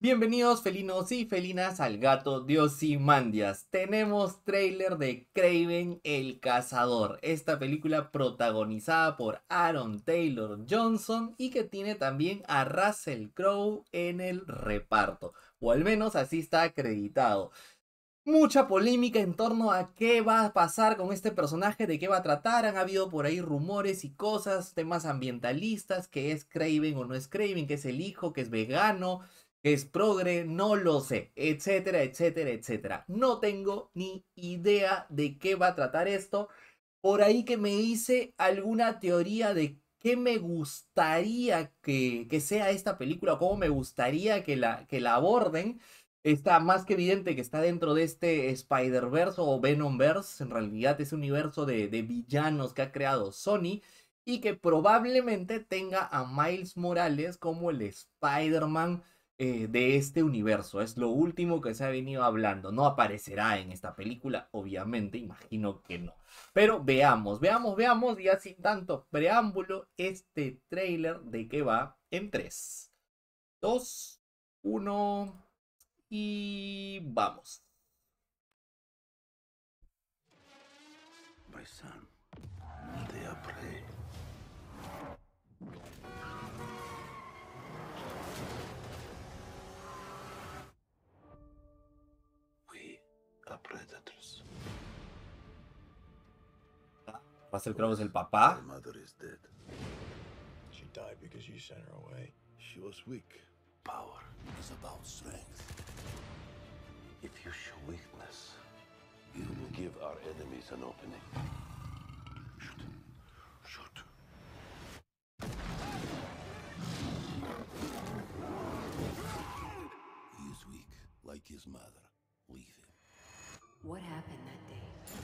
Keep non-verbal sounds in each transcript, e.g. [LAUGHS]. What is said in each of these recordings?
Bienvenidos felinos y felinas al gato Dios y Mandias Tenemos trailer de Craven el Cazador, esta película protagonizada por Aaron Taylor Johnson y que tiene también a Russell Crowe en el reparto, o al menos así está acreditado mucha polémica en torno a qué va a pasar con este personaje, de qué va a tratar. Han habido por ahí rumores y cosas, temas ambientalistas, que es Craven o no es Craven, que es el hijo, que es vegano, que es progre, no lo sé, etcétera, etcétera, etcétera. No tengo ni idea de qué va a tratar esto. Por ahí que me hice alguna teoría de qué me gustaría que, que sea esta película, cómo me gustaría que la, que la aborden está más que evidente que está dentro de este Spider-Verse o Venom-Verse. En realidad es un universo de, villanos que ha creado Sony y que probablemente tenga a Miles Morales como el Spider-Man eh, de este universo. Es lo último que se ha venido hablando. No aparecerá en esta película, obviamente, imagino que no. Pero veamos, veamos, veamos, y así tanto preámbulo, este trailer de qué va en 3, 2, 1 y vamos. My son, they are prey. We are predators. Russell Crowe es el papá. My mother is dead. She died because you sent her away. She was weak. Power is about strength. If you show weakness, you will give our enemies an opening. Shoot. Shoot. He is weak, like his mother. Leave him. What happened that day?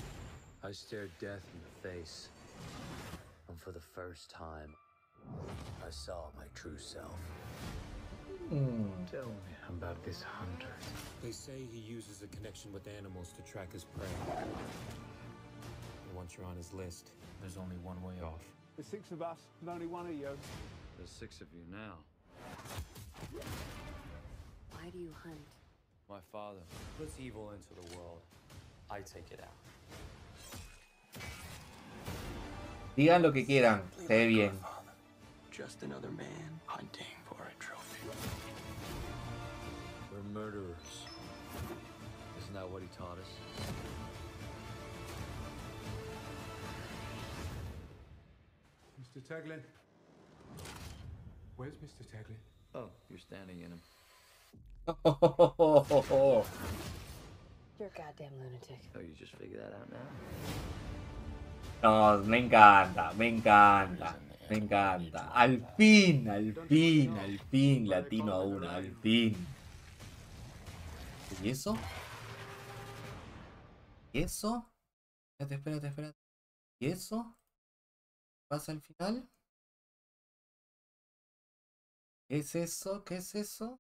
I stared death in the face. And for the first time, I saw my true self. Mm. Tell me about this hunter. They say he uses a connection with animals to track his prey. once you're on his list, there's only one way off. The six of us, and only one of you. There's six of you now. Why do you hunt? My father puts evil into the world. I take it out. Digan lo que quieran, se ve bien. Just another man hunting. taught us. Mr. Taglin? Where's Mr. Taglin? Oh, you're standing in him. Oh, [LAUGHS] You're a goddamn lunatic. Oh, you just figured that out now? No, me encanta, me encanta, me encanta. Al fin, al fin, al fin, latino a una, al fin. ¿Y eso? ¿Y eso? Espérate, espérate, espérate. ¿Y eso? ¿Pasa al final? ¿Qué es eso? ¿Qué es eso?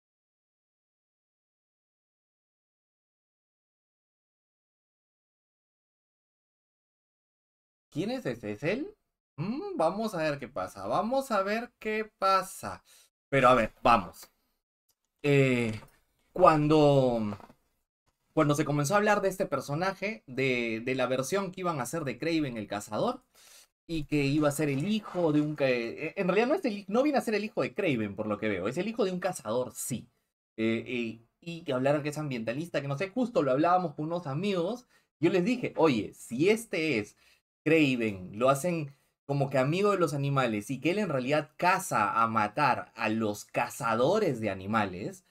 ¿Quién es ese? ¿Es él? Mm, vamos a ver qué pasa. Vamos a ver qué pasa. Pero a ver, vamos. Eh, cuando cuando se comenzó a hablar de este personaje, de, la versión que iban a hacer de Craven el Cazador, y que iba a ser el hijo de un... Eh, en realidad no, es no viene a ser el hijo de Craven, por lo que veo, es el hijo de un cazador, sí. Eh, eh, y que hablaron que es ambientalista, que no sé, justo lo hablábamos con unos amigos, yo les dije, oye, si este es Craven, lo hacen como que amigo de los animales y que él en realidad caza a matar a los cazadores de animales,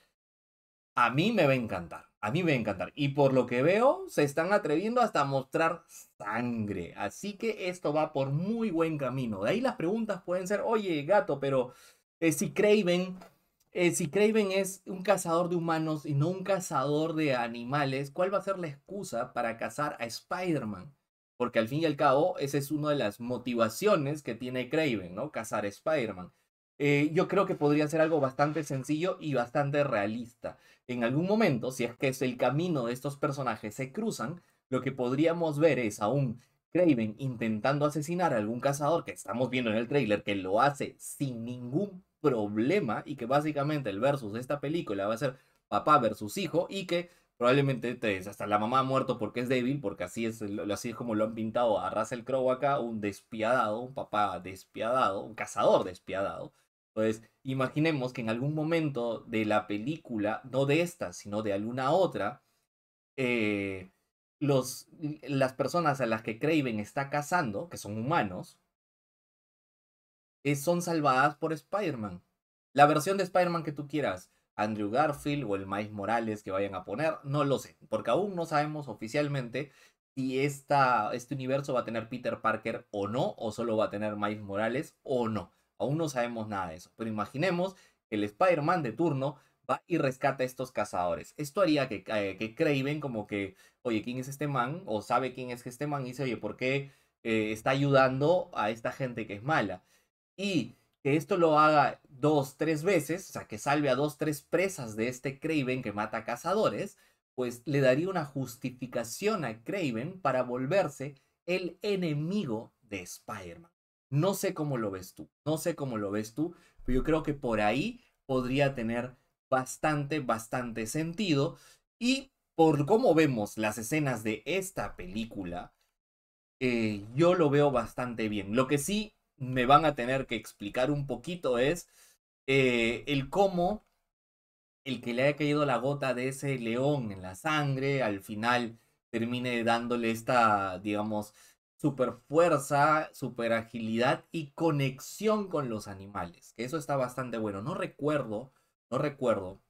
a mí me va a encantar. A mí me va a encantar. Y por lo que veo, se están atreviendo hasta mostrar sangre. Así que esto va por muy buen camino. De ahí las preguntas pueden ser, oye, gato, pero eh, si Craven, eh, si es un cazador de humanos y no un cazador de animales, ¿cuál va a ser la excusa para cazar a Spider-Man? Porque al fin y al cabo, esa es una de las motivaciones que tiene Craven, ¿no? Cazar a Spider-Man. Eh, yo creo que podría ser algo bastante sencillo y bastante realista. En algún momento, si es que es el camino de estos personajes se cruzan, lo que podríamos ver es a un Craven intentando asesinar a algún cazador que estamos viendo en el trailer que lo hace sin ningún problema y que básicamente el versus de esta película va a ser papá versus hijo y que probablemente hasta la mamá ha muerto porque es débil, porque así es, así es como lo han pintado a Russell Crowe acá, un despiadado, un papá despiadado, un cazador despiadado, entonces, imaginemos que en algún momento de la película, no de esta, sino de alguna otra, eh, los, las personas a las que Craven está cazando, que son humanos, eh, son salvadas por Spider-Man. La versión de Spider-Man que tú quieras, Andrew Garfield o el Miles Morales que vayan a poner, no lo sé, porque aún no sabemos oficialmente si esta, este universo va a tener Peter Parker o no, o solo va a tener Miles Morales o no. Aún no sabemos nada de eso, pero imaginemos que el Spider-Man de turno va y rescata a estos cazadores. Esto haría que, Craven eh, como que, oye, ¿quién es este man? O sabe quién es este man y dice, oye, ¿por qué eh, está ayudando a esta gente que es mala? Y que esto lo haga dos, tres veces, o sea, que salve a dos, tres presas de este Craven que mata cazadores, pues le daría una justificación a Craven para volverse el enemigo de Spider-Man. No sé cómo lo ves tú, no sé cómo lo ves tú, pero yo creo que por ahí podría tener bastante, bastante sentido. Y por cómo vemos las escenas de esta película, eh, yo lo veo bastante bien. Lo que sí me van a tener que explicar un poquito es eh, el cómo el que le haya caído la gota de ese león en la sangre, al final termine dándole esta, digamos, super fuerza, super agilidad y conexión con los animales. Que Eso está bastante bueno. No recuerdo, no recuerdo.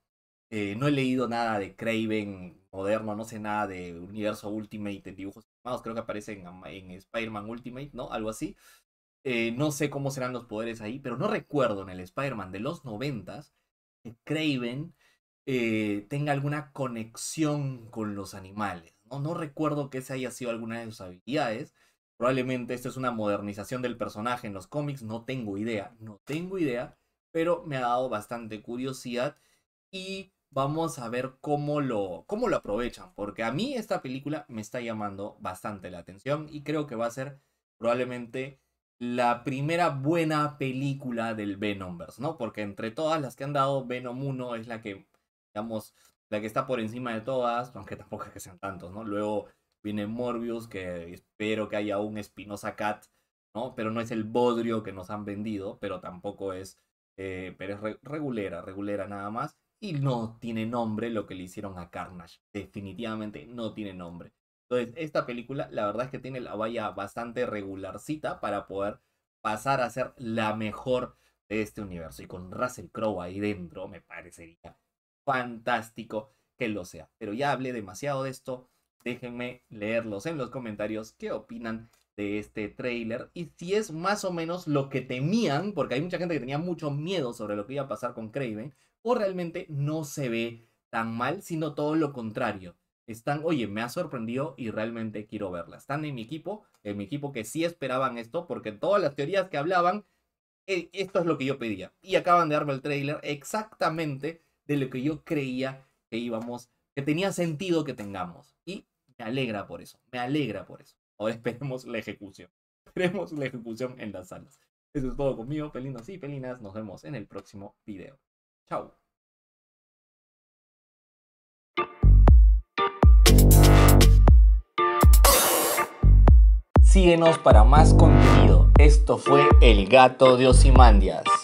Eh, no he leído nada de Craven moderno, no sé nada de Universo Ultimate en dibujos animados. Creo que aparece en, Spider-Man Ultimate, ¿no? Algo así. Eh, no sé cómo serán los poderes ahí, pero no recuerdo en el Spider-Man de los noventas que Craven eh, tenga alguna conexión con los animales. No, no recuerdo que esa haya sido alguna de sus habilidades, Probablemente esto es una modernización del personaje en los cómics, no tengo idea, no tengo idea, pero me ha dado bastante curiosidad y vamos a ver cómo lo, cómo lo aprovechan, porque a mí esta película me está llamando bastante la atención y creo que va a ser probablemente la primera buena película del Venomverse, ¿no? Porque entre todas las que han dado, Venom 1 es la que, digamos, la que está por encima de todas, aunque tampoco es que sean tantos, ¿no? Luego tiene Morbius, que espero que haya un Spinoza Cat, ¿no? Pero no es el bodrio que nos han vendido, pero tampoco es, eh, pero es regulera, regulera nada más. Y no tiene nombre lo que le hicieron a Carnage. Definitivamente no tiene nombre. Entonces, esta película, la verdad es que tiene la valla bastante regularcita para poder pasar a ser la mejor de este universo. Y con Russell Crowe ahí dentro, me parecería fantástico que lo sea. Pero ya hablé demasiado de esto. Déjenme leerlos en los comentarios qué opinan de este trailer y si es más o menos lo que temían, porque hay mucha gente que tenía mucho miedo sobre lo que iba a pasar con Craven, o realmente no se ve tan mal, sino todo lo contrario. Están, oye, me ha sorprendido y realmente quiero verla. Están en mi equipo, en mi equipo que sí esperaban esto, porque todas las teorías que hablaban, eh, esto es lo que yo pedía. Y acaban de darme el trailer exactamente de lo que yo creía que íbamos que tenía sentido que tengamos. Y me alegra por eso, me alegra por eso. Ahora esperemos la ejecución. [LAUGHS] Esperemos la ejecución en las salas. Eso es todo conmigo, pelinos y pelinas. Nos vemos en el próximo video. Chao. Síguenos para más contenido. Esto fue El Gato de Osimandias.